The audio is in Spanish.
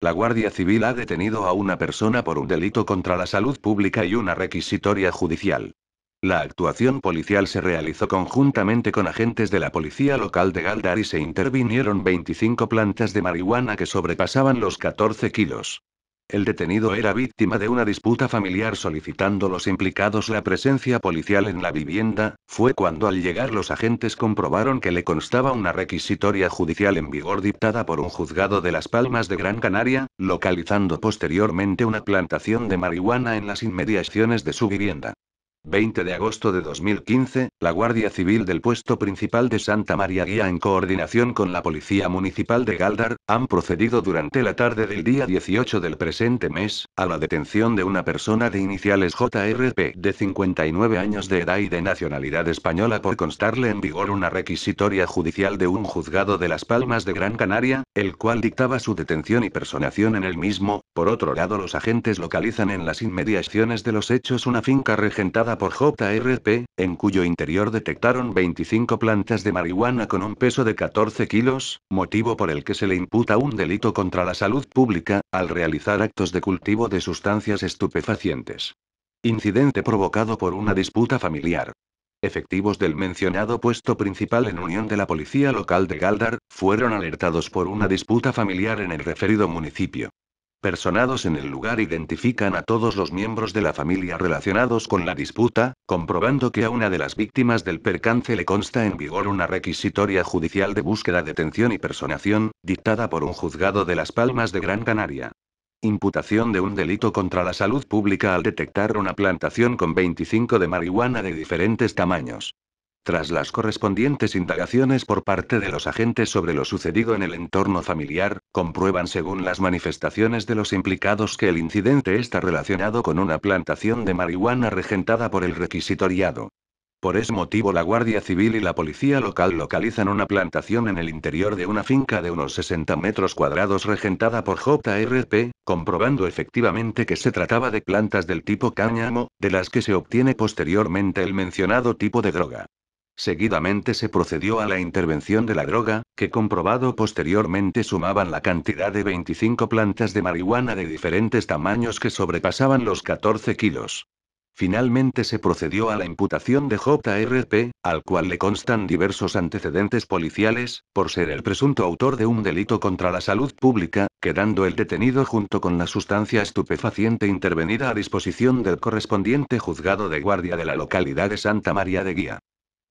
La Guardia Civil ha detenido a una persona por un delito contra la salud pública y una requisitoria judicial. La actuación policial se realizó conjuntamente con agentes de la policía local de Galdar y se intervinieron 25 plantas de marihuana que sobrepasaban los 14 kilos. El detenido era víctima de una disputa familiar solicitando los implicados la presencia policial en la vivienda, fue cuando al llegar los agentes comprobaron que le constaba una requisitoria judicial en vigor dictada por un juzgado de Las Palmas de Gran Canaria, localizando posteriormente una plantación de marihuana en las inmediaciones de su vivienda. 20 de agosto de 2015, la Guardia Civil del puesto principal de Santa María Guía en coordinación con la Policía Municipal de Galdar, han procedido durante la tarde del día 18 del presente mes, a la detención de una persona de iniciales JRP de 59 años de edad y de nacionalidad española por constarle en vigor una requisitoria judicial de un juzgado de Las Palmas de Gran Canaria, el cual dictaba su detención y personación en el mismo. Por otro lado, los agentes localizan en las inmediaciones de los hechos una finca regentada por JRP, en cuyo interior detectaron 25 plantas de marihuana con un peso de 14 kilos, motivo por el que se le imputa un delito contra la salud pública, al realizar actos de cultivo de sustancias estupefacientes. Incidente provocado por una disputa familiar. Efectivos del mencionado puesto principal en unión de la policía local de Galdar, fueron alertados por una disputa familiar en el referido municipio. Personados en el lugar identifican a todos los miembros de la familia relacionados con la disputa, comprobando que a una de las víctimas del percance le consta en vigor una requisitoria judicial de búsqueda, detención y personación, dictada por un juzgado de Las Palmas de Gran Canaria. Imputación de un delito contra la salud pública al detectar una plantación con 25 de marihuana de diferentes tamaños. Tras las correspondientes indagaciones por parte de los agentes sobre lo sucedido en el entorno familiar, comprueban según las manifestaciones de los implicados que el incidente está relacionado con una plantación de marihuana regentada por el requisitoriado. Por ese motivo la Guardia Civil y la Policía Local localizan una plantación en el interior de una finca de unos 60 metros cuadrados regentada por JRP, comprobando efectivamente que se trataba de plantas del tipo cáñamo, de las que se obtiene posteriormente el mencionado tipo de droga. Seguidamente se procedió a la intervención de la droga, que comprobado posteriormente sumaban la cantidad de 25 plantas de marihuana de diferentes tamaños que sobrepasaban los 14 kilos. Finalmente se procedió a la imputación de JRP, al cual le constan diversos antecedentes policiales, por ser el presunto autor de un delito contra la salud pública, quedando el detenido junto con la sustancia estupefaciente intervenida a disposición del correspondiente juzgado de guardia de la localidad de Santa María de Guía.